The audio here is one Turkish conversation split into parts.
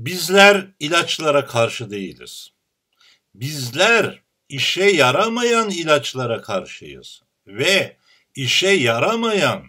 Bizler ilaçlara karşı değiliz. Bizler işe yaramayan ilaçlara karşıyız ve işe yaramayan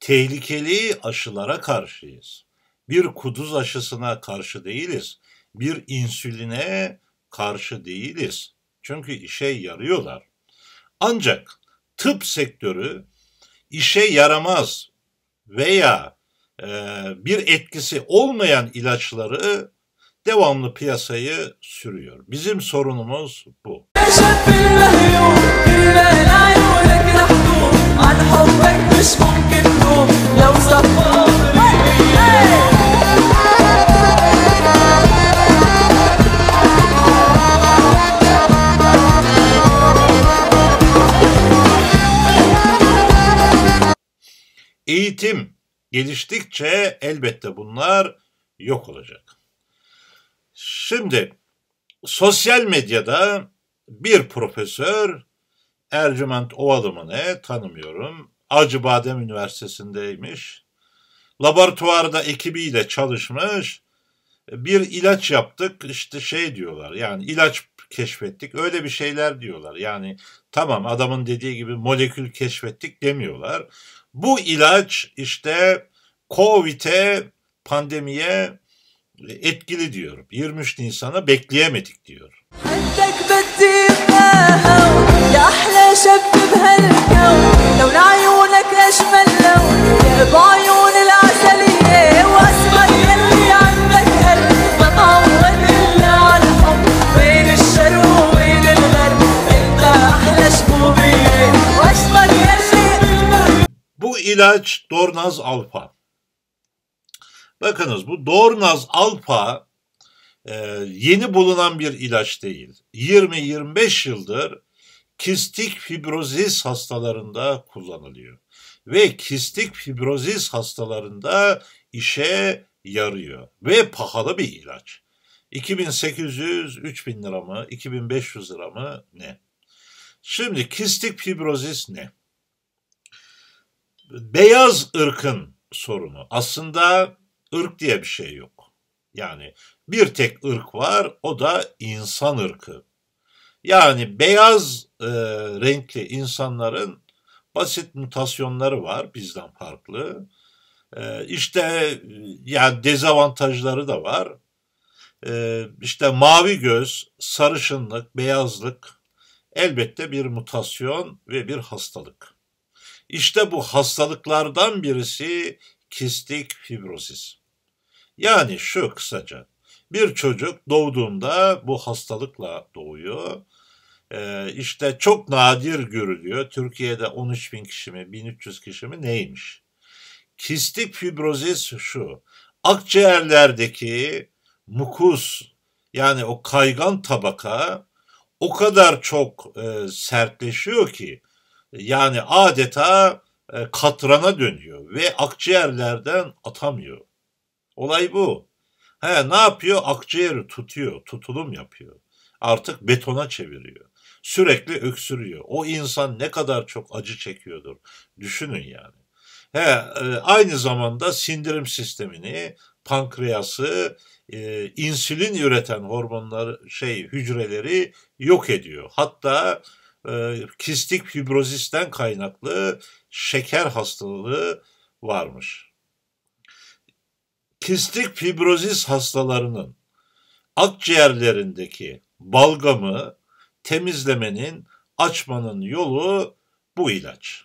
tehlikeli aşılara karşıyız. Bir kuduz aşısına karşı değiliz. Bir insüline karşı değiliz. Çünkü işe yarıyorlar. Ancak tıp sektörü işe yaramaz veya ee, bir etkisi olmayan ilaçları devamlı piyasayı sürüyor. Bizim sorunumuz bu. Eğitim geliştikçe elbette bunlar yok olacak. Şimdi sosyal medyada bir profesör Ercüment Ovalı mı ne tanımıyorum. Acıbadem Üniversitesi'ndeymiş. Laboratuvarda ekibiyle çalışmış. Bir ilaç yaptık işte şey diyorlar yani ilaç keşfettik öyle bir şeyler diyorlar. Yani tamam adamın dediği gibi molekül keşfettik demiyorlar. Bu ilaç işte Covid'e, pandemiye e, etkili diyorum. 23 Nisan'a bekleyemedik diyor. ilaç Dornaz alfa. Bakınız bu Dornaz alfa e, yeni bulunan bir ilaç değil. 20-25 yıldır kistik fibrozis hastalarında kullanılıyor. Ve kistik fibrozis hastalarında işe yarıyor ve pahalı bir ilaç. 2800-3000 lira mı, 2500 lira mı ne? Şimdi kistik fibrozis ne? beyaz ırkın sorunu. Aslında ırk diye bir şey yok. Yani bir tek ırk var o da insan ırkı. Yani beyaz e, renkli insanların basit mutasyonları var bizden farklı. E, işte yani dezavantajları da var. E, işte mavi göz, sarışınlık, beyazlık elbette bir mutasyon ve bir hastalık. İşte bu hastalıklardan birisi kistik fibrosis. Yani şu kısaca bir çocuk doğduğunda bu hastalıkla doğuyor. Ee, işte çok nadir görülüyor. Türkiye'de 13 bin kişi mi 1300 kişi mi neymiş? Kistik fibrozis şu. Akciğerlerdeki mukus yani o kaygan tabaka o kadar çok e, sertleşiyor ki yani adeta e, katrana dönüyor ve akciğerlerden atamıyor. Olay bu. He, ne yapıyor? Akciğeri tutuyor, tutulum yapıyor. Artık betona çeviriyor. Sürekli öksürüyor. O insan ne kadar çok acı çekiyordur. Düşünün yani. He, e, aynı zamanda sindirim sistemini, pankreası, e, insülin üreten hormonlar şey hücreleri yok ediyor. Hatta e, kistik fibrozisten kaynaklı şeker hastalığı varmış. Kistik fibrozis hastalarının akciğerlerindeki balgamı temizlemenin, açmanın yolu bu ilaç.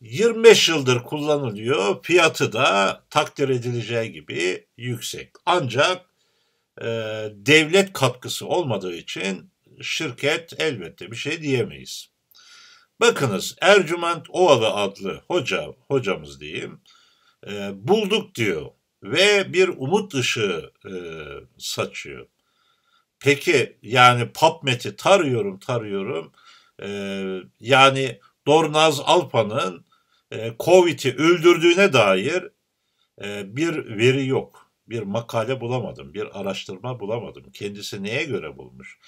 25 yıldır kullanılıyor. Fiyatı da takdir edileceği gibi yüksek. Ancak e, devlet katkısı olmadığı için şirket elbette bir şey diyemeyiz. Bakınız Ercüment Ovalı adlı hoca, hocamız diyeyim, e, bulduk diyor ve bir umut ışığı e, saçıyor. Peki yani PubMed'i tarıyorum tarıyorum. E, yani Dornaz Alpa'nın e, Covid'i öldürdüğüne dair e, bir veri yok. Bir makale bulamadım, bir araştırma bulamadım. Kendisi neye göre bulmuş?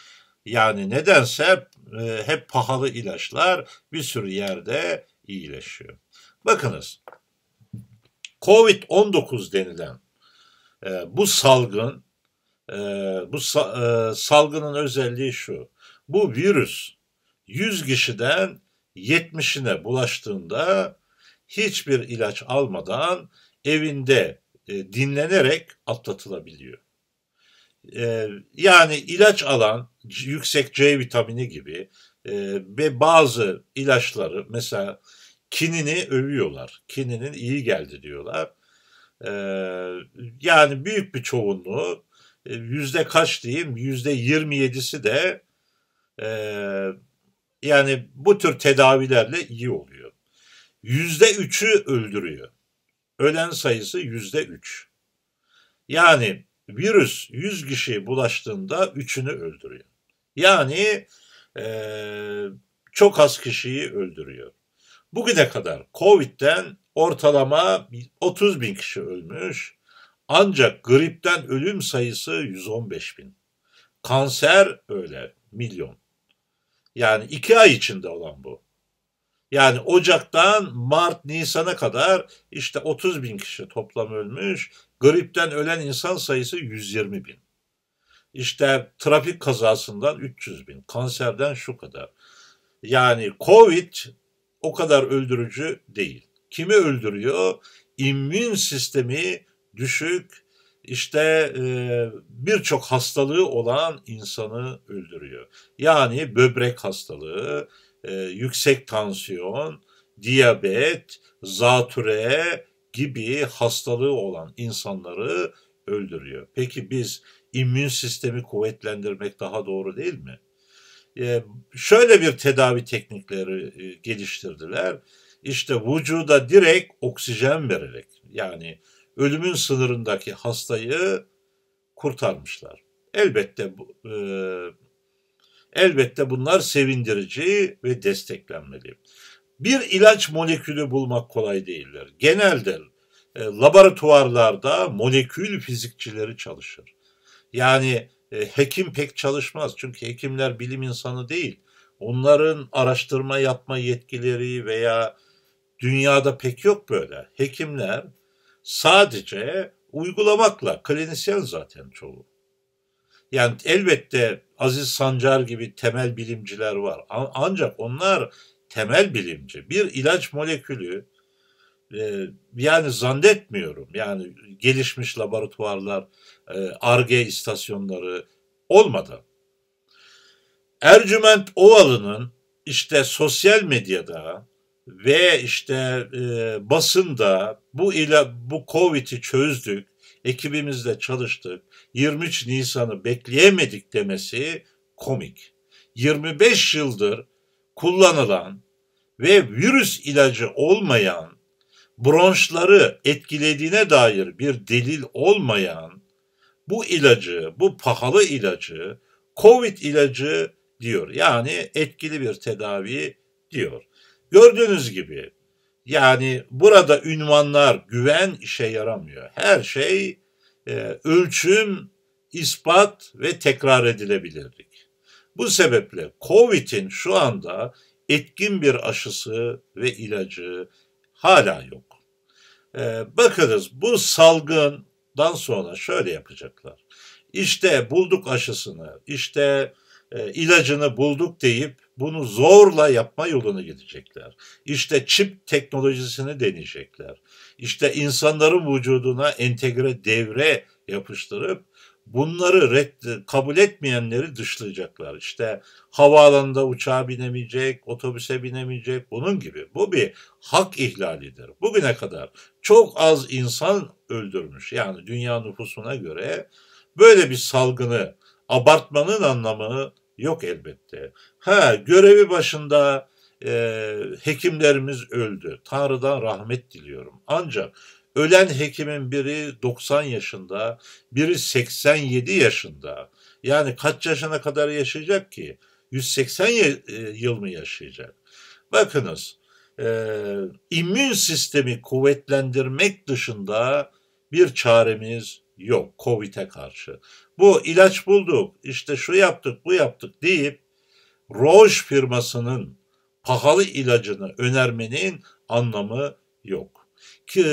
Yani nedense hep, hep pahalı ilaçlar bir sürü yerde iyileşiyor. Bakınız Covid-19 denilen e, bu salgın e, bu sa, e, salgının özelliği şu. Bu virüs 100 kişiden 70'ine bulaştığında hiçbir ilaç almadan evinde e, dinlenerek atlatılabiliyor. Ee, yani ilaç alan yüksek C vitamini gibi e, ve bazı ilaçları mesela kinini övüyorlar. Kininin iyi geldi diyorlar. Ee, yani büyük bir çoğunluğu e, yüzde kaç diyeyim yüzde 27'si de e, yani bu tür tedavilerle iyi oluyor. Yüzde üçü öldürüyor. Ölen sayısı yüzde üç. Yani virüs 100 kişi bulaştığında 3'ünü öldürüyor. Yani e, çok az kişiyi öldürüyor. Bugüne kadar Covid'den ortalama 30 bin kişi ölmüş. Ancak gripten ölüm sayısı 115 bin. Kanser öyle milyon. Yani iki ay içinde olan bu. Yani Ocak'tan Mart, Nisan'a kadar işte 30 bin kişi toplam ölmüş. Gripten ölen insan sayısı 120 bin. İşte trafik kazasından 300 bin, kanserden şu kadar. Yani Covid o kadar öldürücü değil. Kimi öldürüyor? İmmün sistemi düşük, işte e, birçok hastalığı olan insanı öldürüyor. Yani böbrek hastalığı, e, yüksek tansiyon, diyabet, zatüre gibi hastalığı olan insanları öldürüyor. Peki biz immün sistemi kuvvetlendirmek daha doğru değil mi? Ee, şöyle bir tedavi teknikleri e, geliştirdiler. İşte vücuda direkt oksijen vererek yani ölümün sınırındaki hastayı kurtarmışlar. Elbette bu, e, Elbette bunlar sevindirici ve desteklenmeli. Bir ilaç molekülü bulmak kolay değildir. Genelde e, laboratuvarlarda molekül fizikçileri çalışır. Yani e, hekim pek çalışmaz çünkü hekimler bilim insanı değil. Onların araştırma yapma yetkileri veya dünyada pek yok böyle. Hekimler sadece uygulamakla, klinisyen zaten çoğu. Yani elbette Aziz Sancar gibi temel bilimciler var. Ancak onlar temel bilimci. Bir ilaç molekülü e, yani zannetmiyorum. Yani gelişmiş laboratuvarlar, e, ARGE istasyonları olmadan. Ercüment Ovalı'nın işte sosyal medyada ve işte e, basında bu ile bu Covid'i çözdük ekibimizle çalıştık, 23 Nisan'ı bekleyemedik demesi komik. 25 yıldır kullanılan ve virüs ilacı olmayan, bronşları etkilediğine dair bir delil olmayan bu ilacı, bu pahalı ilacı, Covid ilacı diyor. Yani etkili bir tedavi diyor. Gördüğünüz gibi yani burada ünvanlar, güven işe yaramıyor. Her şey e, ölçüm, ispat ve tekrar edilebilirlik. Bu sebeple COVID'in şu anda etkin bir aşısı ve ilacı hala yok. E, bakınız bu salgından sonra şöyle yapacaklar. İşte bulduk aşısını, işte e, ilacını bulduk deyip bunu zorla yapma yoluna gidecekler. İşte çip teknolojisini deneyecekler. İşte insanların vücuduna entegre devre yapıştırıp bunları red, kabul etmeyenleri dışlayacaklar. İşte havaalanında uçağa binemeyecek, otobüse binemeyecek bunun gibi. Bu bir hak ihlalidir. Bugüne kadar çok az insan öldürmüş. Yani dünya nüfusuna göre böyle bir salgını abartmanın anlamı. Yok elbette. Ha görevi başında e, hekimlerimiz öldü. Tanrı'dan rahmet diliyorum. Ancak ölen hekimin biri 90 yaşında, biri 87 yaşında. Yani kaç yaşına kadar yaşayacak ki? 180 e, yıl mı yaşayacak? Bakınız, e, immün sistemi kuvvetlendirmek dışında bir çaremiz yok Covid'e karşı. Bu ilaç bulduk, işte şu yaptık, bu yaptık deyip Roche firmasının pahalı ilacını önermenin anlamı yok. Ki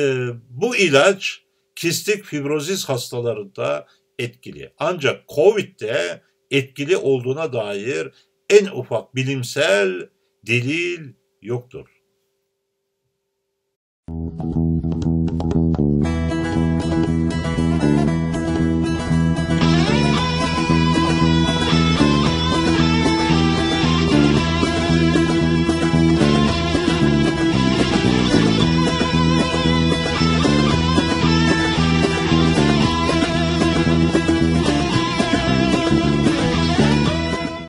bu ilaç kistik fibrozis hastalarında etkili. Ancak Covid'de etkili olduğuna dair en ufak bilimsel delil yoktur. Thank you.